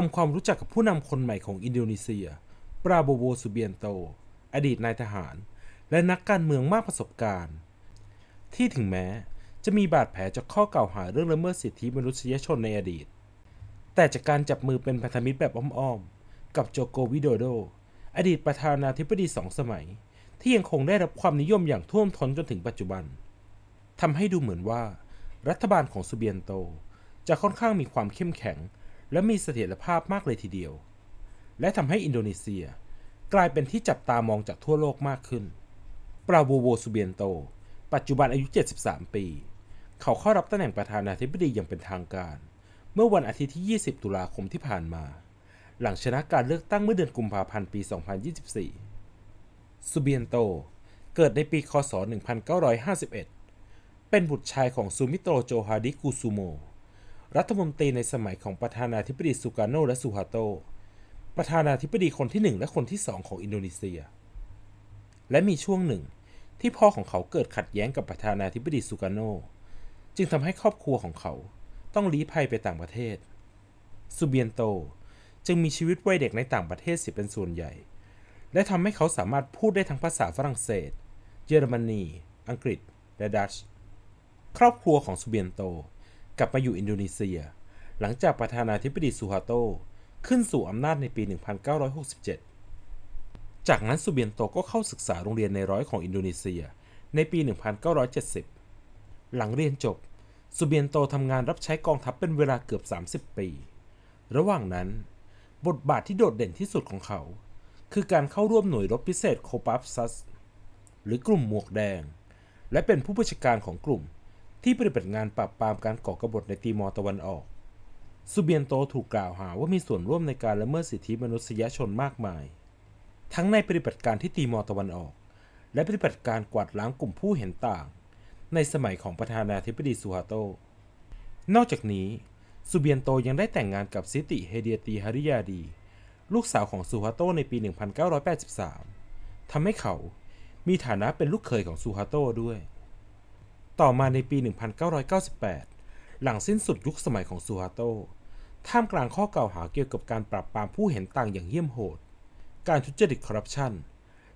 ทำความรู้จักกับผู้นำคนใหม่ของอินโดนีเซีย ปราโบโวสุเบียนโต อดีตนายทหาร และนักการเมืองมากประสบการณ์ ที่ถึงแม้จะมีบาดแผลจากข้อกล่าวหาเรื่องละเมิดสิทธิมนุษยชนในอดีต แต่จากการจับมือเป็นพันธมิตรแบบอ้อมๆ กับโจโกวิโดโด อดีตประธานาธิบดีสองสมัย ที่ยังคงได้รับความนิยมอย่างท่วมท้นจนถึงปัจจุบันทำให้ดูเหมือนว่า รัฐบาลของสุเบียนโตจะค่อนข้างมีความเข้มแข็งและมีเสถียรภาพมากเลยทีเดียว และทำให้อินโดนีเซียกลายเป็นที่จับตามองจากทั่วโลกมากขึ้น ปราวูโวสุเบียนโต ปัจจุบันอายุ 73 ปี เขาเข้ารับตำแหน่งประธานาธิบดีอย่างเป็นทางการ เมื่อวันอาทิตย์ที่ 20 ตุลาคมที่ผ่านมา หลังชนะการเลือกตั้งเมื่อเดือนกุมภาพันธ์ปี 2024 สุเบียนโต เกิดในปี คศ 1951 เป็นบุตรชายของซูมิโตโจฮาดิกูซูโมรัฐมนตรีในสมัยของประธานาธิบดีสุการโนและสุฮาโต ประธานาธิบดีคนที่ 1 และคนที่ 2 ของอินโดนีเซีย และมีช่วงหนึ่ง ที่พ่อของเขาเกิดขัดแย้งกับประธานาธิบดีสุการโน จึงทำให้ครอบครัวของเขาต้องลี้ภัยไปต่างประเทศสุเบียนโตจึงมีชีวิตวัยเด็กในต่างประเทศเสียเป็นส่วนใหญ่ และทำให้เขาสามารถพูดได้ทั้งภาษาฝรั่งเศส เยอรมนี อังกฤษ และดัตช์ ครอบครัวของสุเบียนโตกลับมาอยู่อินโดนีเซียหลังจากประธานาธิบดีซูฮาโต ขึ้นสู่อำนาจในปี 1967 จากนั้นสุเบียนโตก็เข้าศึกษาโรงเรียนในร้อยของอินโดนีเซียในปี 1970 หลังเรียนจบสุเบียนโตทำงานรับใช้กองทัพเป็นเวลาเกือบ 30 ปี ระหว่างนั้น บทบาทที่โดดเด่นที่สุดของเขา คือการเข้าร่วมหน่วยรบพิเศษโคปัฟซัสหรือกลุ่มหมวกแดง และเป็นผู้บัญชาการของกลุ่มที่ปฏิบัติงานปราบปรามการก่อกบฏในตีมอร์ตะวันออกสุเบียนโตถูกกล่าวหาว่ามีส่วนร่วมในการละเมิดสิทธิมนุษยชนมากมาย ทั้งในปฏิบัติการที่ตีมอร์ตะวันออก และปฏิบัติการกวาดล้างกลุ่มผู้เห็นต่าง ในสมัยของประธานาธิบดีซูฮาโต นอกจากนี้สุเบียนโตยังได้แต่งงานกับซิติเฮเดียตีฮาริยาดี ลูกสาวของซูฮาโตในปี 1983ทำให้เขามีฐานะเป็นลูกเขยของซูฮาโตด้วยต่อมาในปี 1998 หลังสิ้นสุดยุคสมัยของซูฮาโต ท่ามกลางข้อกล่าวหาเกี่ยวกับการปราบปรามผู้เห็นต่างอย่างเยี่ยมโหด การทุจริตคอร์รัปชัน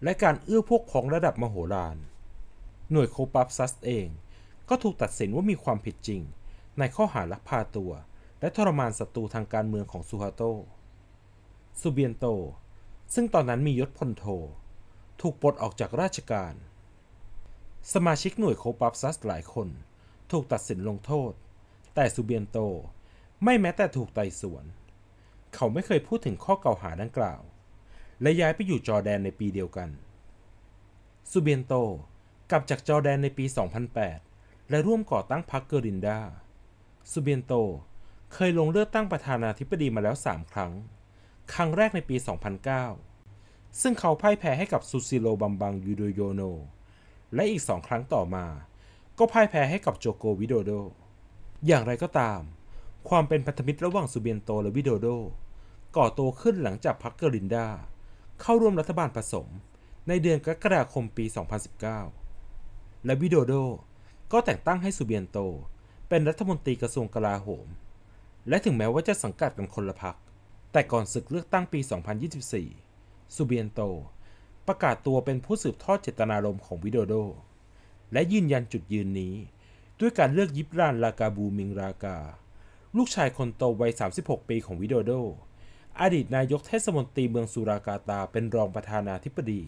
และการเอื้อพวกของระดับมโหฬารหน่วยโคปับซัสเอง ก็ถูกตัดสินว่ามีความผิดจริง ในข้อหาลักพาตัว และทรมานศัตรูทางการเมืองของซูฮาโตซูเบียนโต ซึ่งตอนนั้นมียศพลโท ถูกปลดออกจากราชการสมาชิกหน่วยโคปับซัสหลายคนถูกตัดสินลงโทษ แต่ซูเบียนโตไม่แม้แต่ถูกไต่สวน เขาไม่เคยพูดถึงข้อกล่าวหาดังกล่าว และย้ายไปอยู่จอแดนในปีเดียวกัน ซูเบียนโตกลับจากจอแดนในปี 2008 และร่วมก่อตั้งพรรคเกอรินดาซูเบียนโตเคยลงเลือกตั้งประธานาธิบดีมาแล้ว 3 ครั้ง ครั้งแรกในปี 2009 ซึ่งเขาพ่ายแพ้ให้กับซูซิโลบัมบังยูโดโยโนและอีกสองครั้งต่อมาก็พ่ายแพ้ให้กับโจโกวิโดโด อย่างไรก็ตามความเป็นพันธมิตรระหว่างซูเบียนโตและวิโดโด ก่อโตขึ้นหลังจากพรรคเกรินดาเข้าร่วมรัฐบาลผสมในเดือนกรกฎาคมปี 2019 และวิโดโด ก็แต่งตั้งให้ซูเบียนโตเป็นรัฐมนตรีกระทรวงกลาโหม และถึงแม้ว่าจะสังกัดกันคนละพรรคแต่ก่อนศึกเลือกตั้งปี 2024ซูเบียนโตประกาศตัวเป็นผู้สืบทอดเจตนารมณ์ของวิโดโด และยืนยันจุดยืนนี้ ด้วยการเลือกยิบรานลากาบูมิงรากา ลูกชายคนโตวัย36 ปีของวิโดโด อดีตนายกเทศมนตรีเมืองสุรากาตาเป็นรองประธานาธิบดี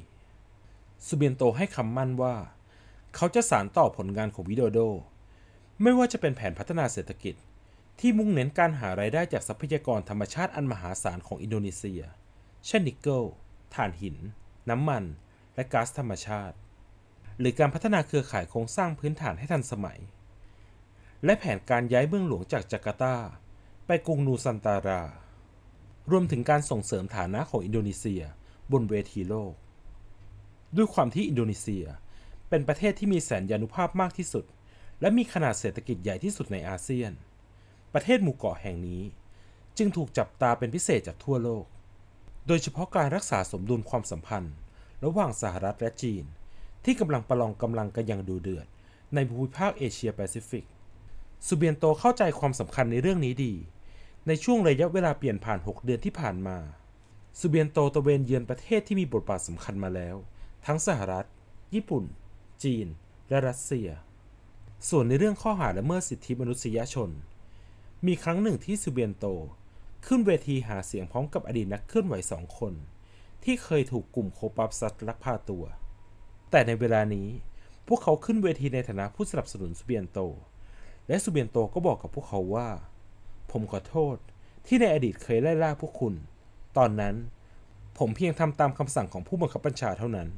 สุเบียนโตให้คำมั่นว่า เขาจะสานต่อผลงานของวิโดโด ไม่ว่าจะเป็นแผนพัฒนาเศรษฐกิจ ที่มุ่งเน้นการหารายได้จากทรัพยากรธรรมชาติอันมหาศาลของอินโดนีเซีย เช่นนิกเกิลถ่านหินน้ำมันและก๊าซธรรมชาติ หรือการพัฒนาเครือข่ายโครงสร้างพื้นฐานให้ทันสมัย และแผนการย้ายเมืองหลวงจากจาการ์ตาไปกรุงนูซันตารา รวมถึงการส่งเสริมฐานะของอินโดนีเซียบนเวทีโลก ด้วยความที่อินโดนีเซียเป็นประเทศที่มีแสนยานุภาพมากที่สุด และมีขนาดเศรษฐกิจใหญ่ที่สุดในอาเซียน ประเทศหมู่เกาะแห่งนี้ จึงถูกจับตาเป็นพิเศษจากทั่วโลกโดยเฉพาะการรักษาสมดุลความสัมพันธ์ ระหว่างสหรัฐและจีน ที่กำลังประลองกำลังกันอย่างดูเดือด ในภูมิภาคเอเชียแปซิฟิกสุเบียนโตเข้าใจความสำคัญในเรื่องนี้ดี ในช่วงระยะเวลาเปลี่ยนผ่าน 6 เดือนที่ผ่านมา สุเบียนโตตะเวนเยือนประเทศที่มีบทบาทสำคัญมาแล้ว ทั้งสหรัฐ ญี่ปุ่น จีน และรัสเซีย ส่วนในเรื่องข้อหาละเมิดสิทธิมนุษยชน มีครั้งหนึ่งที่สุเบียนโตขึ้นเวทีหาเสียงพร้อมกับอดีตนักเคลื่อนไหวสองคน ที่เคยถูกกลุ่มโคปับซัดลักพาตัว แต่ในเวลานี้พวกเขาขึ้นเวทีในฐานะผู้สนับสนุนสุเบียนโต และสุเบียนโตก็บอกกับพวกเขาว่า ผมขอโทษที่ในอดีตเคยไล่ล่าพวกคุณ ตอนนั้นผมเพียงทำตามคำสั่งของผู้บังคับบัญชาเท่านั้น